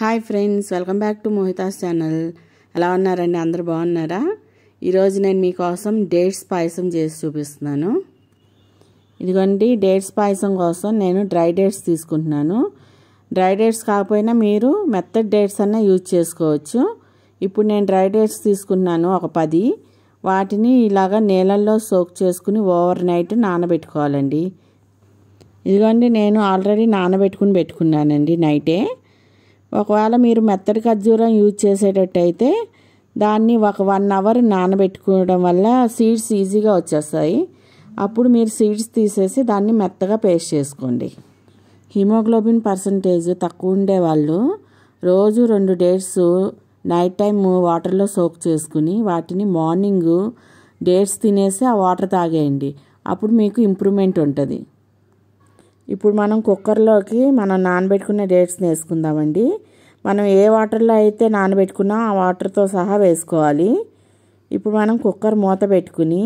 hi friends welcome back to Mohita's channel ఎలా ఉన్నారండి అందరు బాగున్నారా ఈరోజు నేను మీకోసం డేట్స్ పాయసం చేసి చూపిస్తున్నాను ఇదిగోండి డేట్స్ పాయసం కోసం నేను డ్రై డేట్స్ తీసుకుంటున్నాను డ్రై డేట్స్ కాకపోయినా మీరు మెత్తడ్ డేట్స్ అన్నా యూజ్ చేసుకోవచ్చు ఇప్పుడు నేను డ్రై డేట్స్ తీసుకున్నాను ఒక పది వాటిని ఇలాగ నీళ్ళల్లో సోక్ చేసుకుని ఓవర్ నైట్ నానబెట్టుకోవాలండి ఇదిగోండి నేను ఆల్రెడీ నానబెట్టుకుని పెట్టుకున్నానండి నైటే ఒకవేళ మీరు మెత్తడి ఖర్జూరం యూజ్ చేసేటట్టయితే దాన్ని ఒక వన్ అవర్ నానబెట్టుకోవడం వల్ల సీడ్స్ ఈజీగా వచ్చేస్తాయి అప్పుడు మీరు సీడ్స్ తీసేసి దాన్ని మెత్తగా పేస్ట్ చేసుకోండి హిమోగ్లోబిన్ పర్సంటేజ్ తక్కువ ఉండే వాళ్ళు రోజు రెండు డేట్స్ నైట్ టైం వాటర్లో సోక్ చేసుకుని వాటిని మార్నింగు డేట్స్ తినేసి ఆ వాటర్ తాగేయండి అప్పుడు మీకు ఇంప్రూవ్మెంట్ ఉంటుంది ఇప్పుడు మనం కుక్కర్లోకి మనం నానబెట్టుకున్న డేట్స్ని వేసుకుందామండి మనం ఏ వాటర్లో అయితే నానబెట్టుకున్నా ఆ వాటర్తో సహా వేసుకోవాలి ఇప్పుడు మనం కుక్కర్ మూత పెట్టుకుని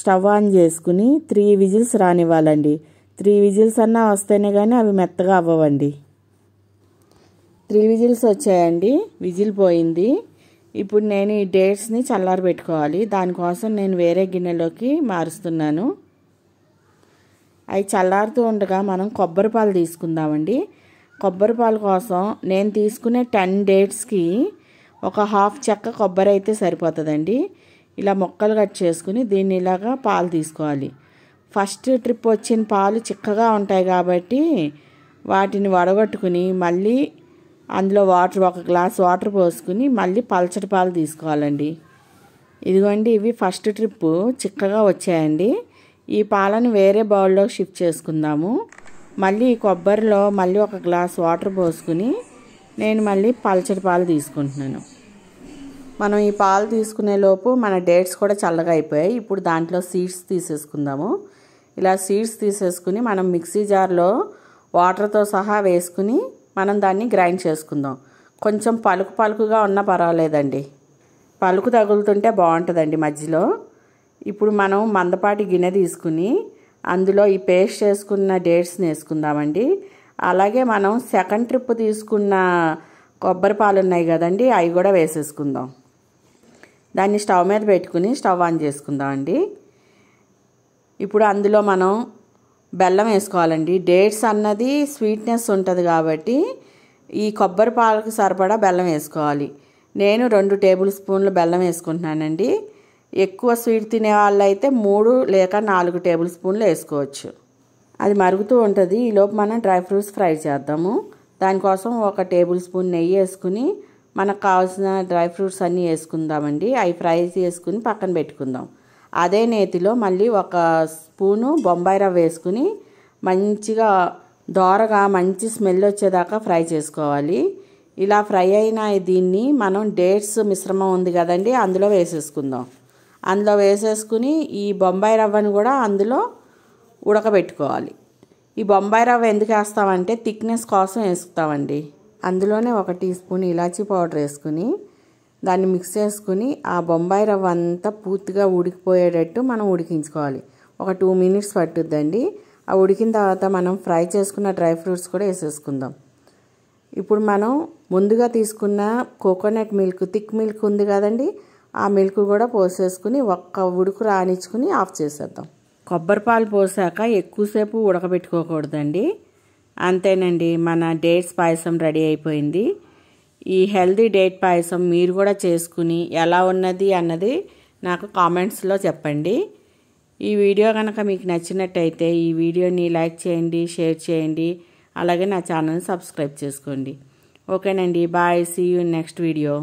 స్టవ్ ఆన్ చేసుకుని త్రీ విజిల్స్ రానివ్వాలండి త్రీ విజిల్స్ అన్నా వస్తేనే కానీ అవి మెత్తగా అవ్వవండి త్రీ విజిల్స్ వచ్చాయండి విజిల్ పోయింది ఇప్పుడు నేను ఈ డేట్స్ని చల్లారబెట్టుకోవాలి దానికోసం నేను వేరే గిన్నెలోకి మారుస్తున్నాను అవి చల్లారుతూ ఉండగా మనం కొబ్బరి పాలు తీసుకుందామండి కొబ్బరి పాలు కోసం నేను తీసుకునే టెన్ డేట్స్కి ఒక హాఫ్ చెక్క కొబ్బరి అయితే సరిపోతుందండి ఇలా మొక్కలు కట్ చేసుకుని దీన్ని ఇలాగా పాలు తీసుకోవాలి ఫస్ట్ ట్రిప్ వచ్చిన పాలు చిక్కగా ఉంటాయి కాబట్టి వాటిని వడగొట్టుకుని మళ్ళీ అందులో వాటర్ ఒక గ్లాస్ వాటర్ పోసుకుని మళ్ళీ పలచటి పాలు తీసుకోవాలండి ఇదిగోండి ఇవి ఫస్ట్ ట్రిప్పు చిక్కగా వచ్చాయండి ఈ పాలను వేరే బౌల్లో షిఫ్ట్ చేసుకుందాము మళ్ళీ ఈ కొబ్బరిలో మళ్ళీ ఒక గ్లాస్ వాటర్ పోసుకుని నేను మళ్ళీ పల్చడి పాలు తీసుకుంటున్నాను మనం ఈ పాలు తీసుకునే లోపు మన డేట్స్ కూడా చల్లగా అయిపోయాయి ఇప్పుడు దాంట్లో సీడ్స్ తీసేసుకుందాము ఇలా సీడ్స్ తీసేసుకుని మనం మిక్సీ జార్లో వాటర్తో సహా వేసుకుని మనం దాన్ని గ్రైండ్ చేసుకుందాం కొంచెం పలుకు పలుకుగా ఉన్నా పర్వాలేదండి పలుకు తగులుతుంటే బాగుంటుందండి మధ్యలో ఇప్పుడు మనం మందపాటి గిన్నె తీసుకుని అందులో ఈ పేస్ట్ చేసుకున్న డేట్స్ని వేసుకుందామండి అలాగే మనం సెకండ్ ట్రిప్ తీసుకున్న కొబ్బరి పాలు ఉన్నాయి కదండి అవి కూడా వేసేసుకుందాం దాన్ని స్టవ్ మీద పెట్టుకుని స్టవ్ ఆన్ చేసుకుందాం అండి ఇప్పుడు అందులో మనం బెల్లం వేసుకోవాలండి డేట్స్ అన్నది స్వీట్నెస్ ఉంటుంది కాబట్టి ఈ కొబ్బరి పాలకు సరిపడా బెల్లం వేసుకోవాలి నేను రెండు టేబుల్ స్పూన్లు బెల్లం వేసుకుంటున్నానండి ఎక్కువ స్వీట్ తినే అయితే మూడు లేక నాలుగు టేబుల్ స్పూన్లు వేసుకోవచ్చు అది మరుగుతూ ఉంటుంది ఈలోపు మనం డ్రై ఫ్రూట్స్ ఫ్రై చేద్దాము దానికోసం ఒక టేబుల్ స్పూన్ నెయ్యి వేసుకుని మనకు కావాల్సిన డ్రై ఫ్రూట్స్ అన్నీ వేసుకుందామండి అవి ఫ్రై చేసుకుని పక్కన పెట్టుకుందాం అదే నేతిలో మళ్ళీ ఒక స్పూను బొంబాయి రవ్వ వేసుకుని మంచిగా దోరగా మంచి స్మెల్ వచ్చేదాకా ఫ్రై చేసుకోవాలి ఇలా ఫ్రై అయిన దీన్ని మనం డేట్స్ మిశ్రమం ఉంది కదండి అందులో వేసేసుకుందాం అందులో వేసేసుకుని ఈ బొంబాయి రవ్వను కూడా అందులో ఉడకబెట్టుకోవాలి ఈ బొంబాయి రవ్వ ఎందుకు వేస్తామంటే థిక్నెస్ కోసం వేసుకుతామండి అందులోనే ఒక టీ స్పూన్ ఇలాచీ పౌడర్ వేసుకుని దాన్ని మిక్స్ చేసుకుని ఆ బొంబాయి రవ్వ అంతా పూర్తిగా ఉడికిపోయేటట్టు మనం ఉడికించుకోవాలి ఒక టూ మినిట్స్ పట్టుద్దండి ఆ ఉడికిన తర్వాత మనం ఫ్రై చేసుకున్న డ్రై ఫ్రూట్స్ కూడా వేసేసుకుందాం ఇప్పుడు మనం ముందుగా తీసుకున్న కోకోనట్ మిల్క్ థిక్ మిల్క్ ఉంది కదండి ఆ మిల్క్ కూడా పోసేసుకుని ఒక్క ఉడుకు రానిచ్చుకుని ఆఫ్ చేసేద్దాం కొబ్బరి పాలు పోసాక ఎక్కువసేపు ఉడకబెట్టుకోకూడదండి అంతేనండి మన డేట్స్ పాయసం రెడీ అయిపోయింది ఈ హెల్దీ డేట్ పాయసం మీరు కూడా చేసుకుని ఎలా ఉన్నది అన్నది నాకు కామెంట్స్లో చెప్పండి ఈ వీడియో కనుక మీకు నచ్చినట్టయితే ఈ వీడియోని లైక్ చేయండి షేర్ చేయండి అలాగే నా ఛానల్ని సబ్స్క్రైబ్ చేసుకోండి ఓకేనండి bye see you next video